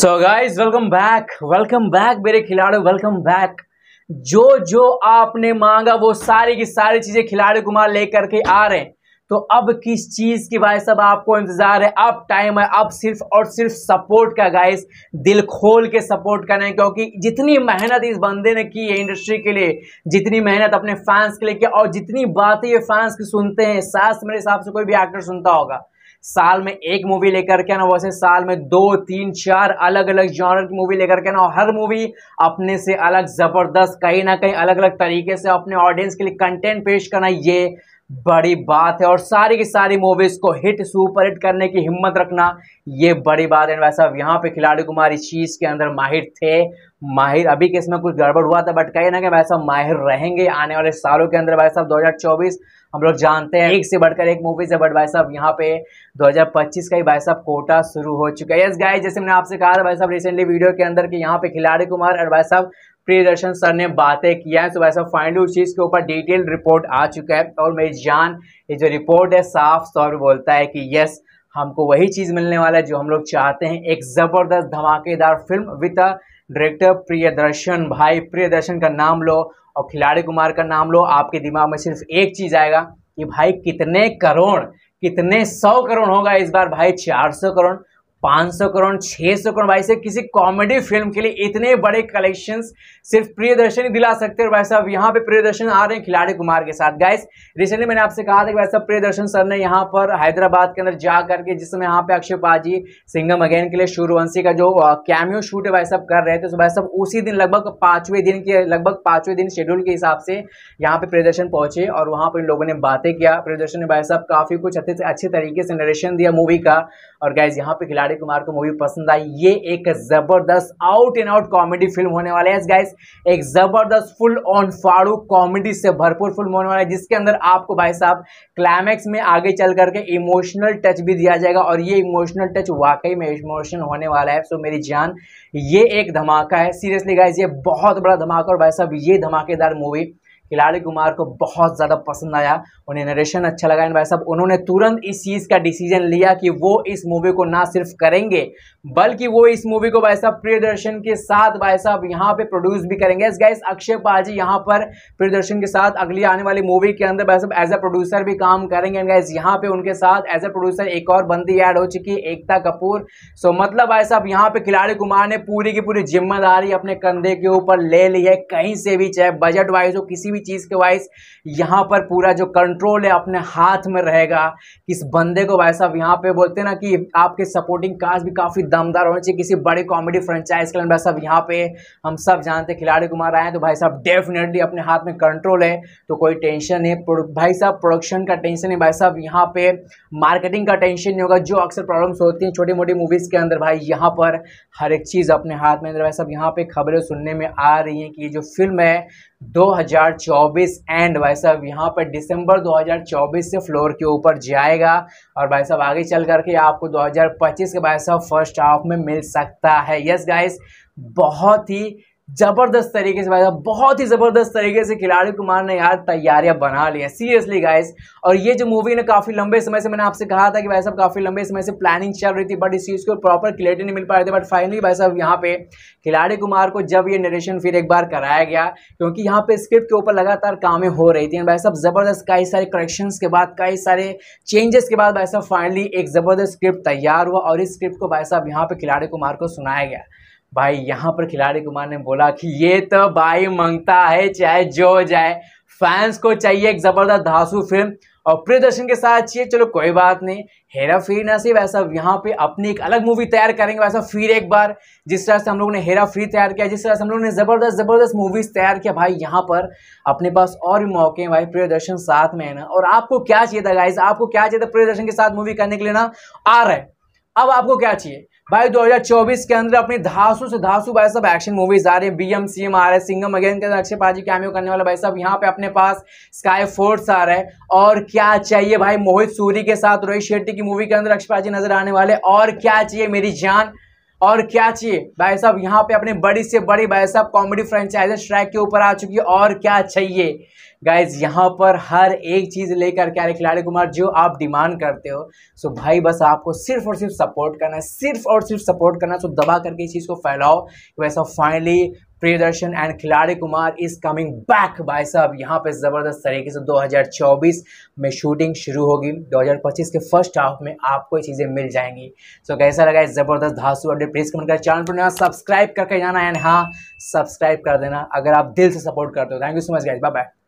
सो guys welcome back welcome back मेरे खिलाड़ी welcome back जो जो आपने मांगा वो सारी की सारी चीजें खिलाड़ी कुमार लेकर के आ रहे हैं तो अब किस चीज की भाई सब आपको इंतजार है अब टाइम है अब सिर्फ और सिर्फ सपोर्ट का गाइस दिल खोल के सपोर्ट करना है क्योंकि जितनी मेहनत इस बंदे ने की है इंडस्ट्री के लिए जितनी मेहनत अपने फैंस के लिए की और जितनी बातें ये फैंस की सुनते हैं सास मेरे हिसाब से कोई भी एक्टर सुनता होगा साल में एक मूवी लेकर के ना वैसे साल में दो तीन चार अलग अलग जॉनर की मूवी लेकर के ना हर मूवी अपने से अलग ज़बरदस्त कहीं ना कहीं अलग अलग तरीके से अपने ऑडियंस के लिए कंटेंट पेश करना ये बड़ी बात है और सारी की सारी मूवीज़ को हिट सुपर हिट करने की हिम्मत रखना ये बड़ी बात है वैसा यहाँ पे खिलाड़ी कुमार इस चीज़ के अंदर माहिर थे माहिर अभी किस में कुछ गड़बड़ हुआ था बट कहीं ना कहीं वैसा माहिर रहेंगे आने वाले सालों के अंदर भाई साहब 2024 हम लोग जानते हैं एक से बढ़कर एक मूवीज़ है बट भाई साहब यहाँ पे 2025 का ही भाई साहब कोटा शुरू हो चुका है यस गाइस जैसे मैंने आपसे कहा था भाई साहब रिसेंटली वीडियो के अंदर कि यहाँ पे खिलाड़ी कुमार और भाई साहब प्रियदर्शन सर ने बातें किया है तो वैसा फाइनली उस चीज़ के ऊपर डिटेल रिपोर्ट आ चुका है और मेरी जान ये जो रिपोर्ट है साफ तौर पर बोलता है कि यस हमको वही चीज़ मिलने वाला है जो हम लोग चाहते हैं एक ज़बरदस्त धमाकेदार film with a director Priyadarshan भाई प्रियदर्शन का नाम लो और खिलाड़ी कुमार का नाम लो आपके दिमाग में सिर्फ एक चीज़ आएगा कि भाई कितने करोड़ कितने सौ करोड़ होगा इस बार भाई चार सौ करोड़ 500 करोड़ 600 करोड़ भाई साहब किसी कॉमेडी फिल्म के लिए इतने बड़े कलेक्शंस सिर्फ प्रियदर्शन ही दिला सकते हैं भाई साहब यहाँ पे प्रियदर्शन आ रहे हैं खिलाड़ी कुमार के साथ गाइस रिसेंटली मैंने आपसे कहा था कि भाई साहब प्रियदर्शन सर ने यहाँ पर हैदराबाद के अंदर जा करके जिस समय यहाँ पे अक्षय पाजी सिंगम अगेन के लिए सूर्यवंशी का जो कैमियो शूट है भाई साहब कर रहे थे तो भाई साहब उसी दिन लगभग पाँचवें दिन के लगभग पाँचवें दिन शेड्यूल के हिसाब से यहाँ पे प्रियदर्शन पहुंचे और वहाँ पर लोगों ने बातें किया प्रियदर्शन ने भाई साहब काफ़ी कुछ अच्छे अच्छे तरीके से नरेशन दिया मूवी का और गाइज यहाँ पे खिलाड़ी कुमार को मूवी पसंद आई ये एक जबरदस्त out and out comedy film होने वाला है गैस एक जबरदस्त फुल ऑन फाड़ू कॉमेडी से भरपूर फिल्म होने वाला है जिसके अंदर आपको भाई साहब क्लाइमैक्स में आगे चल करके इमोशनल टच भी दिया जाएगा और ये इमोशनल टच वाकई में इमोशनल होने वाला है सो मेरी जान ये एक धमाका है सीरियसली गाइज ये बहुत बड़ा धमाका और भाई साहब ये धमाकेदार मूवी खिलाड़ी कुमार को बहुत ज़्यादा पसंद आया उन्हें नरेशन अच्छा लगा इन भाई साहब उन्होंने तुरंत इस चीज़ का डिसीजन लिया कि वो इस मूवी को ना सिर्फ करेंगे बल्कि वो इस मूवी को भाई साहब प्रियदर्शन के साथ भाई साहब यहाँ पे प्रोड्यूस भी करेंगे इस गाइस अक्षय पाजी यहाँ पर प्रियदर्शन के साथ अगली आने वाली मूवी के अंदर भाई साहब एज अ प्रोड्यूसर भी काम करेंगे एंड यहाँ पे उनके साथ एज अ प्रोड्यूसर एक और बंदी ऐड हो चुकी है एकता कपूर सो मतलब भाई साहब यहाँ पे खिलाड़ी कुमार ने पूरी की पूरी जिम्मेदारी अपने कंधे के ऊपर ले ली है कहीं से भी चाहे बजट वाइज हो किसी भी भी चीज़ के वाइस यहाँ पर पूरा जो कंट्रोल है अपने हाथ में रहेगा किस बंदे को भाई साहब यहाँ पे बोलते हैं ना कि आपके सपोर्टिंग कास्ट भी काफ़ी दमदार होना चाहिए किसी बड़े कॉमेडी फ्रेंचाइज के लिए भाई साहब यहाँ पे हम सब जानते खिलाड़ी कुमार आए हैं तो भाई साहब डेफिनेटली अपने हाथ में कंट्रोल है तो कोई टेंशन है भाई साहब प्रोडक्शन का टेंशन नहीं भाई साहब यहाँ पे मार्केटिंग का टेंशन नहीं होगा जो अक्सर प्रॉब्लम्स होती हैं छोटी मोटी मूवीज़ के अंदर भाई यहाँ पर हर एक चीज़ अपने हाथ में भाई साहब यहाँ पे खबरें सुनने में आ रही हैं कि ये जो फिल्म है 2024 एंड भाई साहब यहाँ पर दिसंबर 2024 से फ्लोर के ऊपर जाएगा और भाई साहब आगे चल करके आपको 2025 के भाई साहब फर्स्ट हाफ में मिल सकता है यस गाइस बहुत ही जबरदस्त तरीके से भाई साहब बहुत ही ज़बरदस्त तरीके से खिलाड़ी कुमार ने यार तैयारियां बना ली है सीरियसली गाइस और ये जो मूवी ना काफ़ी लंबे समय से मैंने आपसे कहा था कि भाई साहब काफ़ी लंबे समय से प्लानिंग चल रही थी बट इस चीज़ को प्रॉपर क्लियरिटी नहीं मिल पा रही थी बट फाइनली भाई साहब यहाँ पे खिलाड़ी कुमार को जब ये निरेशन फिर एक बार कराया गया क्योंकि यहाँ पे स्क्रिप्ट के ऊपर लगातार कामें हो रही थी भाई साहब ज़बरदस्त कई सारे करेक्शंस के बाद कई सारे चेंजेस के बाद भाई साहब फाइनली एक ज़बरदस्त स्क्रिप्ट तैयार हुआ और इस स्क्रिप्ट को भाई साहब यहाँ पे खिलाड़ी कुमार को सुनाया गया भाई यहाँ पर खिलाड़ी कुमार ने बोला कि ये तो भाई मांगता है चाहे जो जाए फैंस को चाहिए एक ज़बरदस्त धासू फिल्म और प्रियदर्शन के साथ चाहिए चलो कोई बात नहीं हेरा फ्री ना सिर्फ ऐसा यहाँ पे अपनी एक अलग मूवी तैयार करेंगे वैसा फिर एक बार जिस तरह से हम लोग ने हेरा फ्री तैयार किया जिस तरह से हम लोग ने ज़बरदस्त ज़बरदस्त मूवीज़ तैयार किया भाई यहाँ पर अपने पास और भी मौके हैं भाई प्रियदर्शन साथ में है ना और आपको क्या चाहिए था गाइज आपको क्या चाहिए था प्रियदर्शन के साथ मूवी करने के लिए ना आ रहा है अब आपको क्या चाहिए भाई 2024 के अंदर अपनी धासु से धासु भाई साहब एक्शन मूवीज आ रही है सी एम आ रहा है सिंगम अगेन के अंदर अक्षय पाजी कैमियो करने वाला भाई साहब यहाँ पे अपने पास स्काई फोर्स आ रहा है और क्या चाहिए भाई मोहित सूरी के साथ रोहित शेट्टी की मूवी के अंदर अक्षय पाजी नजर आने वाले और क्या चाहिए मेरी जान और क्या चाहिए भाई साहब यहाँ पे अपने बड़ी से बड़ी भाई साहब कॉमेडी फ्रेंचाइज ट्रैक के ऊपर आ चुकी है और क्या चाहिए गाइज यहाँ पर हर एक चीज़ लेकर क्या रहे खिलाड़ी कुमार जो आप डिमांड करते हो सो भाई बस आपको सिर्फ और सिर्फ सपोर्ट करना है सिर्फ और सिर्फ सपोर्ट करना है सो दबा करके इस चीज़ को फैलाओ कि साहब फाइनली प्रियदर्शन एंड खिलाड़ी कुमार इज कमिंग बैक भाई साहब यहाँ पे ज़बरदस्त तरीके से 2024 में शूटिंग शुरू होगी 2025 के फर्स्ट हाफ में आपको ये चीज़ें मिल जाएंगी सो so, कैसा लगा इस ज़बरदस्त धासु अपडेट प्लीज़ कमेंट कर चैनल पर सब्सक्राइब करके जाना एंड हाँ सब्सक्राइब कर देना अगर आप दिल से सपोर्ट करते हो thank you so much guys bye bye